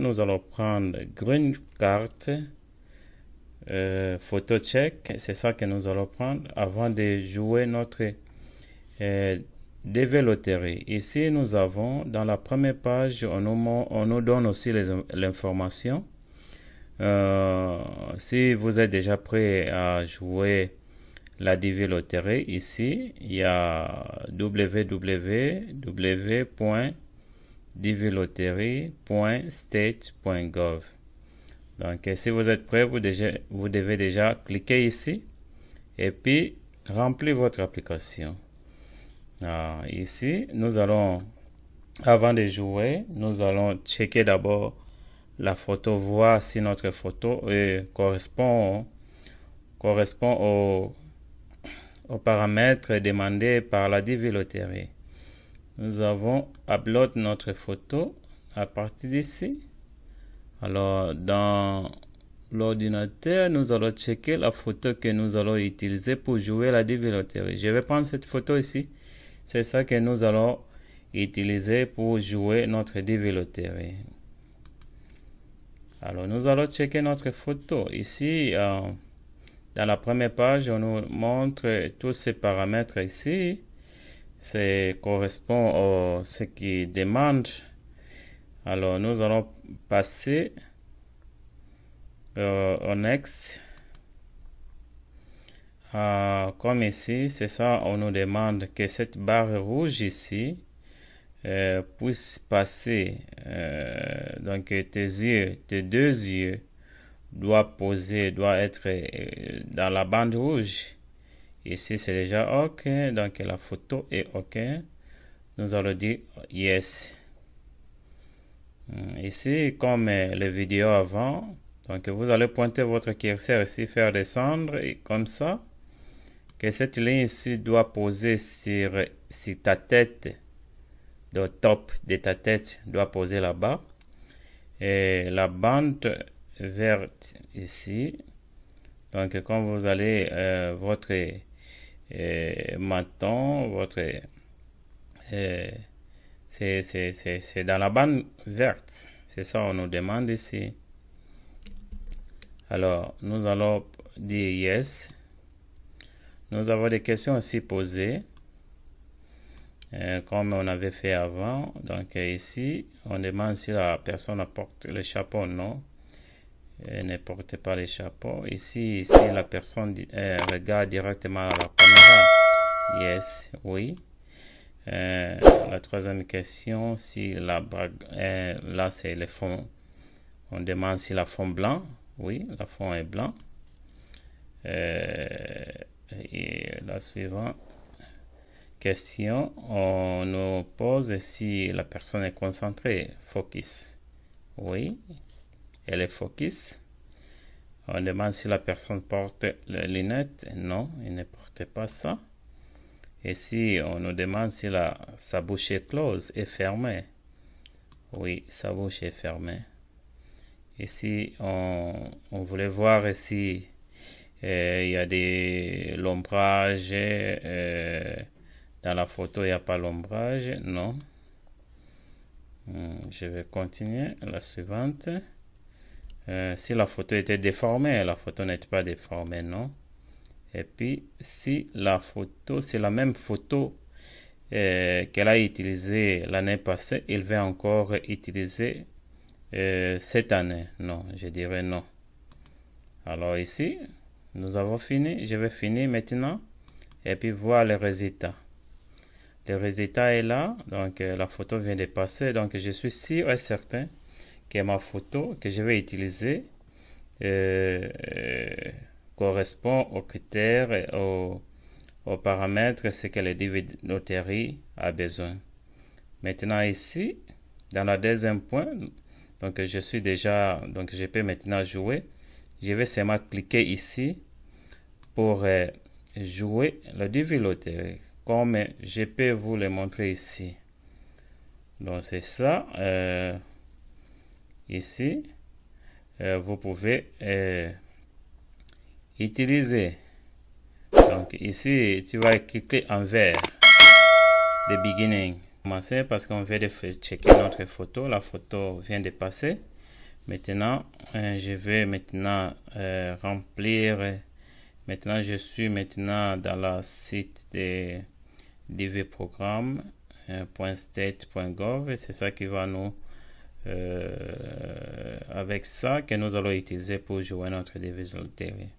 nous allons prendre green carte, euh, photo check. C'est ça que nous allons prendre avant de jouer notre euh, Lottery. Ici, nous avons dans la première page, on nous, on nous donne aussi l'information. Euh, si vous êtes déjà prêt à jouer la DV Lottery, ici, il y a www diviloterie.state.gov. Donc, euh, si vous êtes prêt, vous, devez déjà cliquer ici et puis remplir votre application. ici, nous allons, avant de jouer, nous allons checker d'abord la photo, voir si notre photo correspond, aux, paramètres demandés par la diviloterie nous avons upload notre photo à partir d'ici. Alors, dans l'ordinateur, nous allons checker la photo que nous allons utiliser pour jouer la développerie. Je vais prendre cette photo ici. C'est ça que nous allons utiliser pour jouer notre développerie. Alors, nous allons checker notre photo. Ici, euh, dans la première page, on nous montre tous ces paramètres ici. C'est correspond à ce qui demande. Alors, nous allons passer euh, au next. Ah, comme ici, c'est ça, on nous demande que cette barre rouge ici euh, puisse passer. Euh, donc, tes yeux, tes deux yeux doivent poser, doivent être dans la bande rouge. Ici, c'est déjà OK. Donc, la photo est OK. Nous allons dire Yes. Hmm, ici, comme euh, les vidéo avant, donc vous allez pointer votre curseur ici, faire descendre et comme ça, que cette ligne ici doit poser sur, sur ta tête, le top de ta tête doit poser là-bas. Et la bande verte ici, donc quand vous allez, euh, votre et maintenant votre c'est dans la bande verte. C'est ça on nous demande ici. Alors, nous allons dire yes. Nous avons des questions aussi posées, hein, comme on avait fait avant. Donc ici, on demande si la personne porte le chapeau ou non. Elle ne porte pas le chapeau. Ici, si la personne euh, regarde directement à la Yes, oui. Euh, la troisième question, si la bague, euh, là c'est le fond. On demande si la fond blanc. Oui, la fond est blanc. Euh, et la suivante question, on nous pose si la personne est concentrée, focus. Oui, elle est focus. On demande si la personne porte les lunettes. Non, elle ne porte pas ça. Et si on nous demande si la, sa bouche est close et fermée, oui, sa bouche est fermée. Et si on, voulait voir si euh, il y a de l'ombrage, euh, dans la photo il n'y a pas l'ombrage, non. Hmm, je vais continuer la suivante. Euh, si la photo était déformée, la photo n'était pas déformée, non. Et puis, si la photo, c'est la même photo euh, qu'elle a utilisée l'année passée, il va encore utiliser euh, cette année. Non, je dirais non. Alors ici, nous avons fini. Je vais finir maintenant et puis voir le résultat Le résultat est là. Donc, euh, la photo vient de passer. Donc, je suis sûr et certain que ma photo que je vais utiliser correspond aux critères et aux, paramètres ce que le notaire a besoin. Maintenant ici, dans le deuxième point, donc je suis déjà, donc je peux maintenant jouer. Je vais seulement cliquer ici pour euh, jouer le divinotary, comme je peux vous le montrer ici. Donc c'est ça. Euh, ici, euh, vous pouvez utiliser. Donc ici, tu vas cliquer en vert. The beginning. Commencer parce qu'on vient de checker notre photo. La photo vient de passer. Maintenant, euh, je vais maintenant euh, remplir. Maintenant, je suis maintenant dans la site de dvprogramme.state.gov euh, et c'est ça qui va nous avec ça que nous allons utiliser pour jouer notre devise TV.